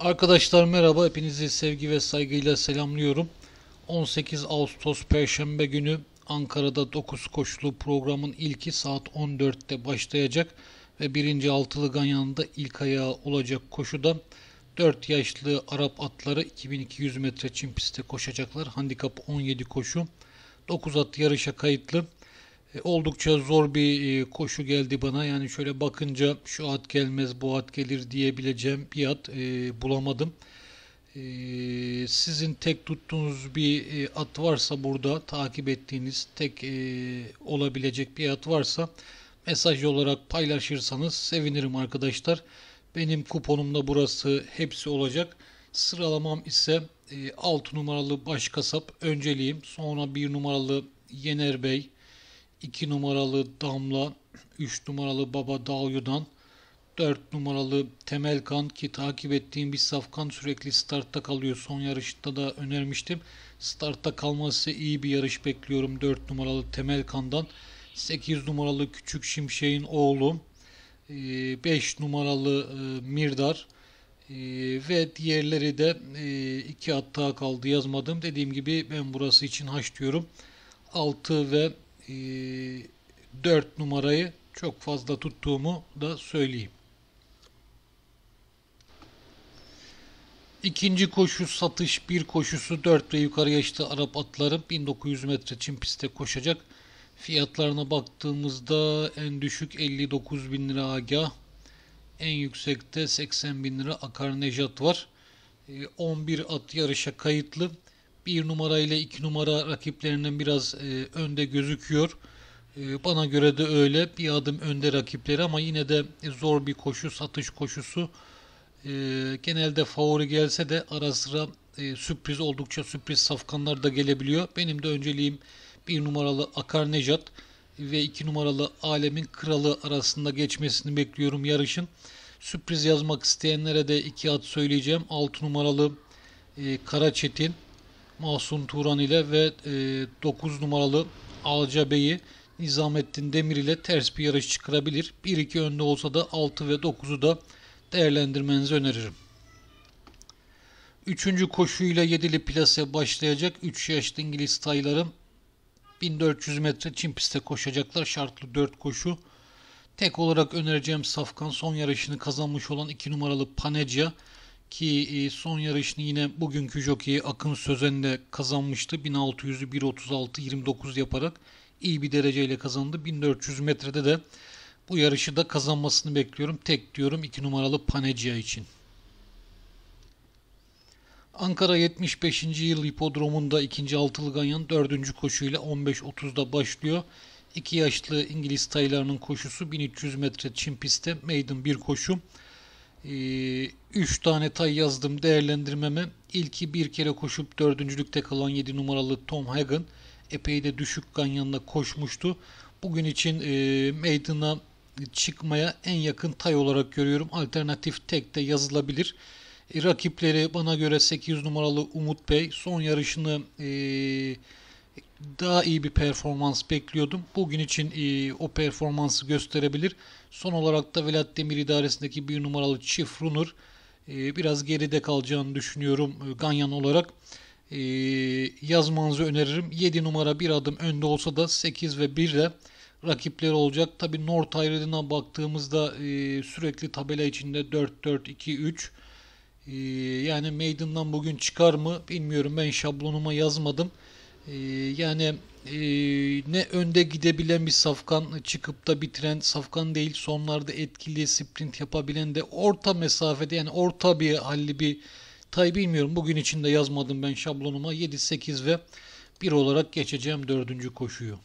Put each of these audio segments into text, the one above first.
Arkadaşlar merhaba. Hepinizi sevgi ve saygıyla selamlıyorum. 18 Ağustos Perşembe günü Ankara'da 9 koşulu programın ilki saat 14'te başlayacak ve birinci Altılı Ganyan'da ilk ayağı olacak koşuda 4 yaşlı Arap atları 2200 metre çim pistte koşacaklar. Handikap 17 koşu. 9 at yarışa kayıtlı. E, oldukça zor bir e, koşu geldi bana. Yani şöyle bakınca şu at gelmez bu at gelir diyebileceğim bir at e, bulamadım. Sizin tek tuttuğunuz bir at varsa burada takip ettiğiniz tek olabilecek bir at varsa mesaj olarak paylaşırsanız sevinirim arkadaşlar. Benim kuponumda burası hepsi olacak. Sıralamam ise 6 numaralı Başkasap önceliğim. Sonra 1 numaralı Yener Bey. 2 numaralı Damla, 3 numaralı Baba Dağyu'dan, 4 numaralı Temelkan ki takip ettiğim bir safkan sürekli startta kalıyor. Son yarışta da önermiştim. Startta kalması iyi bir yarış bekliyorum 4 numaralı Temelkan'dan. 8 numaralı Küçük Şimşek'in oğlu, 5 e, numaralı e, Mirdar e, ve diğerleri de iki hatta kaldı yazmadım. Dediğim gibi ben burası için haş diyorum. 6 ve e, ee, 4 numarayı çok fazla tuttuğumu da söyleyeyim. İkinci koşu satış bir koşusu 4 ve yukarı yaşlı Arap atları 1900 metre çim pistte koşacak. Fiyatlarına baktığımızda en düşük 59 bin lira Aga, en yüksekte 80 bin lira Akar Nejat var. 11 ee, at yarışa kayıtlı bir numara ile iki numara rakiplerinden biraz e, önde gözüküyor. E, bana göre de öyle bir adım önde rakipleri ama yine de zor bir koşu satış koşusu. E, genelde favori gelse de ara sıra e, sürpriz oldukça sürpriz safkanlar da gelebiliyor. Benim de önceliğim bir numaralı Akar Nejat ve iki numaralı Alemin Kralı arasında geçmesini bekliyorum yarışın. Sürpriz yazmak isteyenlere de iki ad söyleyeceğim. 6 numaralı e, Karaçetin Masum Turan ile ve e, 9 numaralı Alca Bey'i Nizamettin Demir ile ters bir yarış çıkarabilir. 1-2 önde olsa da 6 ve 9'u da değerlendirmenizi öneririm. Üçüncü koşuyla yedili plase başlayacak. 3 yaşlı İngiliz tayların 1400 metre çim piste koşacaklar. Şartlı 4 koşu. Tek olarak önereceğim Safkan son yarışını kazanmış olan 2 numaralı Panecia. Ki e, son yarışını yine bugünkü jockey Akın Sözen kazanmıştı. 1600'ü 1.36-29 yaparak iyi bir dereceyle kazandı. 1400 metrede de bu yarışı da kazanmasını bekliyorum. Tek diyorum 2 numaralı Panegia için. Ankara 75. yıl hipodromunda 2. altılı ganyan 4. koşuyla 15.30'da başlıyor. 2 yaşlı İngiliz taylarının koşusu 1300 metre çim pistte maiden bir koşu. 3 ee, tane tay yazdım değerlendirmeme. İlki bir kere koşup dördüncülükte kalan 7 numaralı Tom Hagen. Epey de düşük ganyanla koşmuştu. Bugün için e, meydana çıkmaya en yakın tay olarak görüyorum. Alternatif tek de yazılabilir. E, rakipleri bana göre 800 numaralı Umut Bey son yarışını e, daha iyi bir performans bekliyordum. Bugün için e, o performansı gösterebilir. Son olarak da Velat Demir idaresindeki bir numaralı çift runner e, biraz geride kalacağını düşünüyorum e, Ganyan olarak. E, yazmanızı öneririm. 7 numara bir adım önde olsa da 8 ve 1 de rakipleri olacak. Tabi North Ireland'a baktığımızda e, sürekli tabela içinde 4-4-2-3 e, yani Maiden'dan bugün çıkar mı bilmiyorum. Ben şablonuma yazmadım. Ee, yani e, ne önde gidebilen bir safkan çıkıp da bitiren safkan değil sonlarda etkili sprint yapabilen de orta mesafede yani orta bir halli bir tay bilmiyorum. Bugün için de yazmadım ben şablonuma 7, 8 ve 1 olarak geçeceğim dördüncü koşuyu.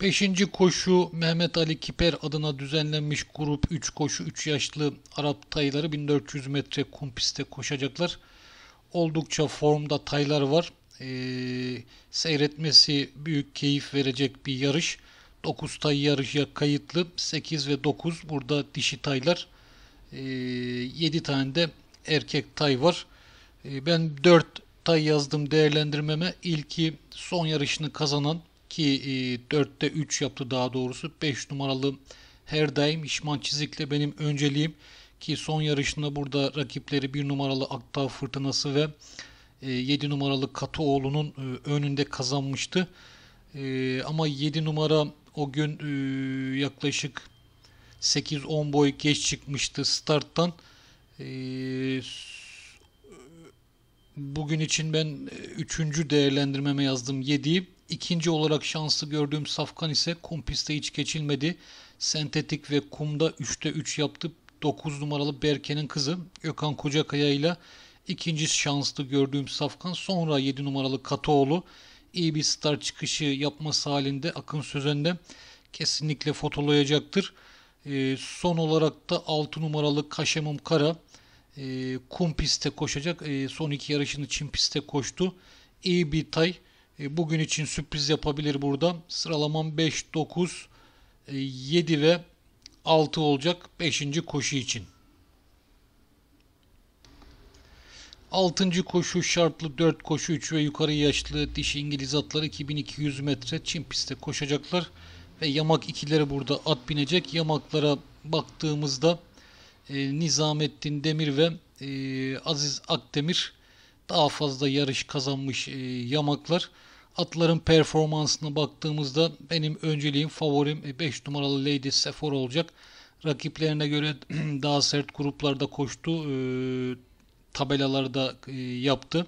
Beşinci koşu Mehmet Ali Kiper adına düzenlenmiş grup 3 koşu 3 yaşlı Arap tayları 1400 metre kum pistte koşacaklar oldukça formda taylar var. Ee, seyretmesi büyük keyif verecek bir yarış. 9 tay yarışa kayıtlı. 8 ve 9 burada dişi taylar. Ee, 7 tane de erkek tay var. Ee, ben 4 tay yazdım değerlendirmeme. İlki son yarışını kazanan ki e, 4'te 3 yaptı daha doğrusu. 5 numaralı her daim İşman Çizik'le benim önceliğim. Ki son yarışında burada rakipleri bir numaralı Aktağ Fırtınası ve 7 e, numaralı Katoğlu'nun e, önünde kazanmıştı. E, ama 7 numara o gün yaklaşık 8-10 boy geç çıkmıştı starttan. Bugün için ben 3. değerlendirmeme yazdım 7'yi. İkinci olarak şanslı gördüğüm Safkan ise kumpiste hiç geçilmedi. Sentetik ve kumda 3'te 3 yaptı. 9 numaralı Berke'nin kızı Gökhan Kocakaya ile ikinci şanslı gördüğüm Safkan sonra 7 numaralı Katoğlu iyi bir star çıkışı yapması halinde Akın Sözen'de kesinlikle fotolayacaktır. E, son olarak da 6 numaralı Kaşemum Kara e, kum pistte koşacak. E, son iki yarışını Çin pistte koştu. İyi bir tay. E, bugün için sürpriz yapabilir burada. Sıralamam 5, 9, 7 ve 6 olacak 5. koşu için. 6. koşu şartlı 4 koşu 3 ve yukarı yaşlı dişi İngiliz atları 2200 metre çim pistte koşacaklar. Ve yamak ikilere burada at binecek. Yamaklara baktığımızda e, Nizamettin Demir ve e, Aziz Akdemir daha fazla yarış kazanmış e, yamaklar. Atların performansına baktığımızda benim önceliğim favorim 5 e, numaralı Lady Sefor olacak. Rakiplerine göre daha sert gruplarda koştu. E, tabelalarda e, yaptı.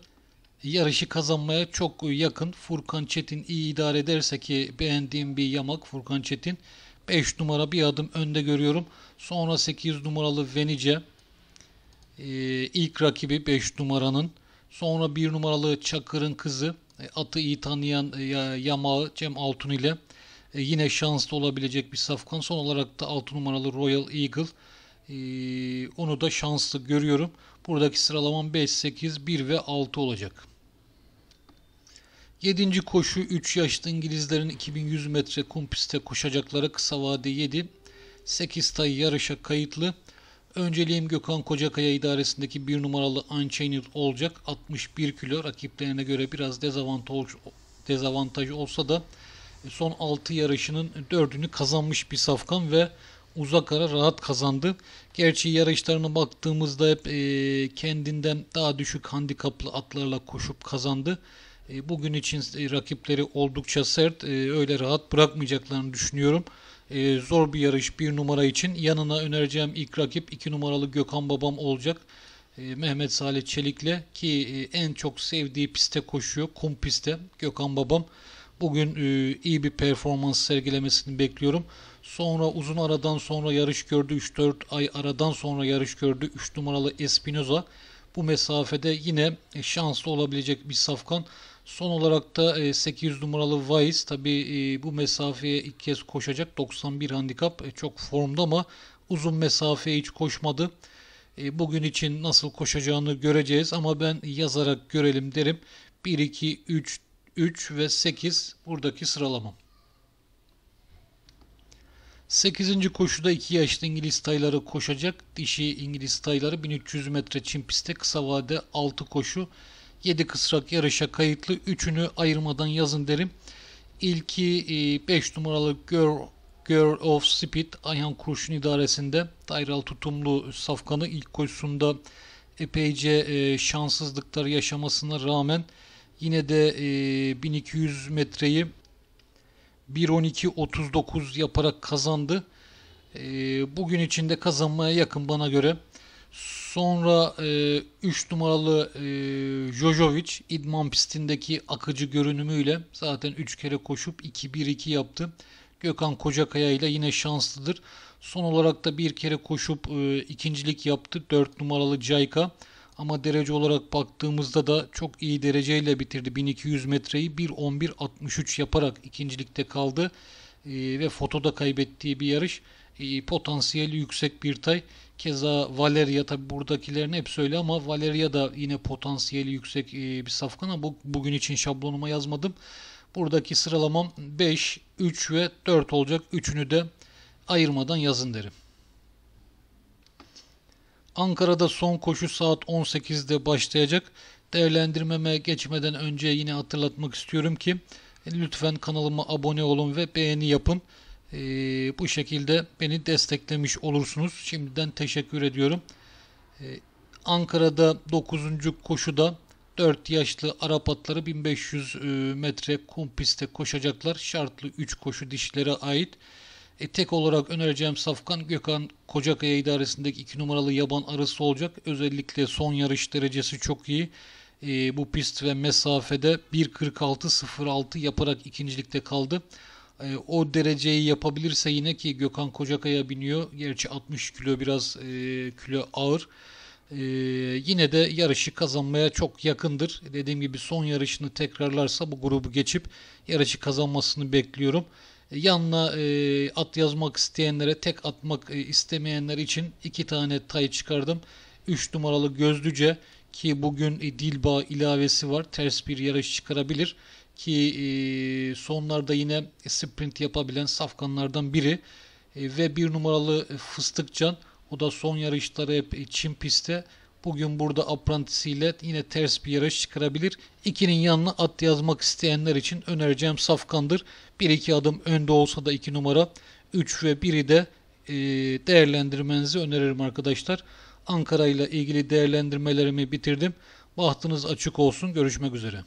Yarışı kazanmaya çok yakın. Furkan Çetin iyi idare ederse ki beğendiğim bir yamak Furkan Çetin. 5 numara bir adım önde görüyorum. Sonra 8 numaralı Venice. E, ilk rakibi 5 numaranın. Sonra 1 numaralı Çakır'ın kızı. E, atı iyi tanıyan e, Yamağı Cem Altun ile e, yine şanslı olabilecek bir safkan. Son olarak da 6 numaralı Royal Eagle. Onu da şanslı görüyorum. Buradaki sıralamam 5, 8, 1 ve 6 olacak. 7. koşu 3 yaşlı İngilizlerin 2100 metre kum pistte koşacakları kısa vade 7. 8 tay yarışa kayıtlı. Önceliğim Gökhan Kocakaya idaresindeki bir numaralı Unchained olacak. 61 kilo rakiplerine göre biraz dezavantaj, dezavantaj olsa da e, son 6 yarışının 4'ünü kazanmış bir safkan ve uzak ara rahat kazandı. Gerçi yarışlarına baktığımızda hep e, kendinden daha düşük handikaplı atlarla koşup kazandı. E, bugün için e, rakipleri oldukça sert. E, öyle rahat bırakmayacaklarını düşünüyorum e, zor bir yarış bir numara için. Yanına önereceğim ilk rakip iki numaralı Gökhan Babam olacak. E, Mehmet Salih Çelik'le ki e, en çok sevdiği piste koşuyor. Kum piste Gökhan Babam. Bugün e, iyi bir performans sergilemesini bekliyorum. Sonra uzun aradan sonra yarış gördü. 3-4 ay aradan sonra yarış gördü. 3 numaralı Espinoza. Bu mesafede yine e, şanslı olabilecek bir safkan. Son olarak da 800 e, numaralı Vice tabii e, bu mesafeye ilk kez koşacak 91 handikap e, çok formda ama uzun mesafeye hiç koşmadı. Bugün için nasıl koşacağını göreceğiz ama ben yazarak görelim derim. 1, 2, 3, 3 ve 8 buradaki sıralamam. 8. koşuda 2 yaşlı İngiliz tayları koşacak. Dişi İngiliz tayları 1300 metre çim pistte kısa vade 6 koşu. 7 kısrak yarışa kayıtlı. Üçünü ayırmadan yazın derim. İlki 5 e, numaralı Girl, Girl of Speed Ayhan Kurşun idaresinde Tayral tutumlu safkanı ilk koşusunda epeyce e, şanssızlıklar yaşamasına rağmen yine de e, 1200 metreyi 1.12.39 yaparak kazandı. E, bugün içinde kazanmaya yakın bana göre. Sonra 3 e, numaralı e, Jojovic idman pistindeki akıcı görünümüyle zaten 3 kere koşup 2-1-2 yaptı. Gökhan Kocakaya ile yine şanslıdır. Son olarak da bir kere koşup e, ikincilik yaptı 4 numaralı Cayka. Ama derece olarak baktığımızda da çok iyi dereceyle bitirdi. 1200 metreyi 1.11.63 yaparak ikincilikte kaldı. E, ve fotoda kaybettiği bir yarış. E, potansiyeli yüksek bir tay. Keza Valeria tabi buradakilerin hep öyle ama Valeria da yine potansiyeli yüksek e, bir safkan ama bu, bugün için şablonuma yazmadım. Buradaki sıralamam 5, 3 ve 4 olacak. Üçünü de ayırmadan yazın derim. Ankara'da son koşu saat 18'de başlayacak. Değerlendirmeme geçmeden önce yine hatırlatmak istiyorum ki lütfen kanalıma abone olun ve beğeni yapın e, bu şekilde beni desteklemiş olursunuz. Şimdiden teşekkür ediyorum. E, Ankara'da 9. koşuda 4 yaşlı Arap atları 1500 e, metre kum pistte koşacaklar. Şartlı 3 koşu dişlere ait. E, tek olarak önereceğim Safkan Gökhan Kocakaya idaresindeki 2 numaralı yaban arısı olacak. Özellikle son yarış derecesi çok iyi. E, bu pist ve mesafede 1.46.06 yaparak ikincilikte kaldı e, o dereceyi yapabilirse yine ki Gökhan Kocakaya biniyor. Gerçi 60 kilo biraz e, kilo ağır. E, yine de yarışı kazanmaya çok yakındır. Dediğim gibi son yarışını tekrarlarsa bu grubu geçip yarışı kazanmasını bekliyorum. Ee, yanına e, at yazmak isteyenlere, tek atmak e, istemeyenler için iki tane tay çıkardım. 3 numaralı Gözlüce ki bugün e, Dilba ilavesi var. Ters bir yarış çıkarabilir ki e, sonlarda yine sprint yapabilen safkanlardan biri e, ve bir numaralı e, Fıstıkcan o da son yarışları hep e, Çin pistte bugün burada aprantisiyle yine ters bir yarış çıkarabilir. İkinin yanına at yazmak isteyenler için önereceğim safkandır. Bir iki adım önde olsa da iki numara 3 ve 1'i de e, değerlendirmenizi öneririm arkadaşlar. Ankara ile ilgili değerlendirmelerimi bitirdim. Bahtınız açık olsun. Görüşmek üzere.